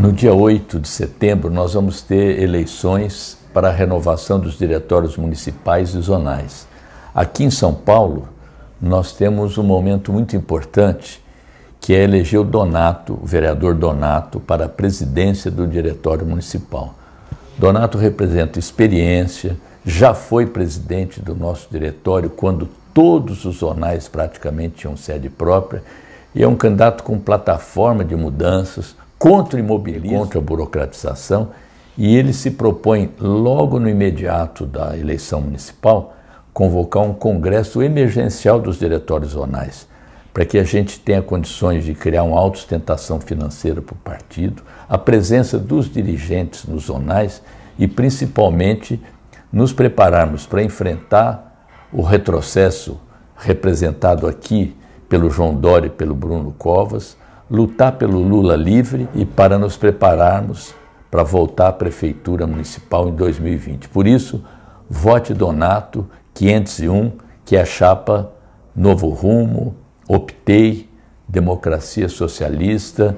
No dia 8 de setembro, nós vamos ter eleições para a renovação dos diretórios municipais e zonais. Aqui em São Paulo, nós temos um momento muito importante, que é eleger o Donato, o vereador Donato, para a presidência do Diretório Municipal. Donato representa experiência, já foi presidente do nosso diretório quando todos os zonais praticamente tinham sede própria, e é um candidato com plataforma de mudanças, contra o imobilismo, contra a burocratização, e ele se propõe, logo no imediato da eleição municipal, convocar um congresso emergencial dos diretórios zonais, para que a gente tenha condições de criar uma autossustentação financeira para o partido, a presença dos dirigentes nos zonais e, principalmente, nos prepararmos para enfrentar o retrocesso representado aqui pelo João Dória e pelo Bruno Covas, lutar pelo Lula livre e para nos prepararmos para voltar à Prefeitura Municipal em 2020. Por isso, vote Donato 501, que é a chapa Novo Rumo, Optei, Democracia Socialista,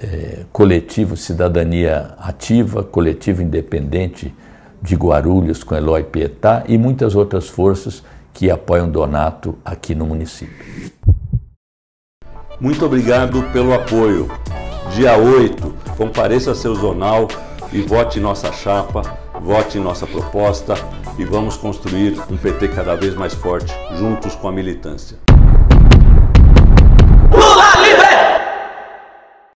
eh, Coletivo Cidadania Ativa, Coletivo Independente de Guarulhos com Eloy Pietá e muitas outras forças que apoiam Donato aqui no município. Muito obrigado pelo apoio. Dia 8, compareça ao seu zonal e vote em nossa chapa, vote em nossa proposta e vamos construir um PT cada vez mais forte juntos com a militância.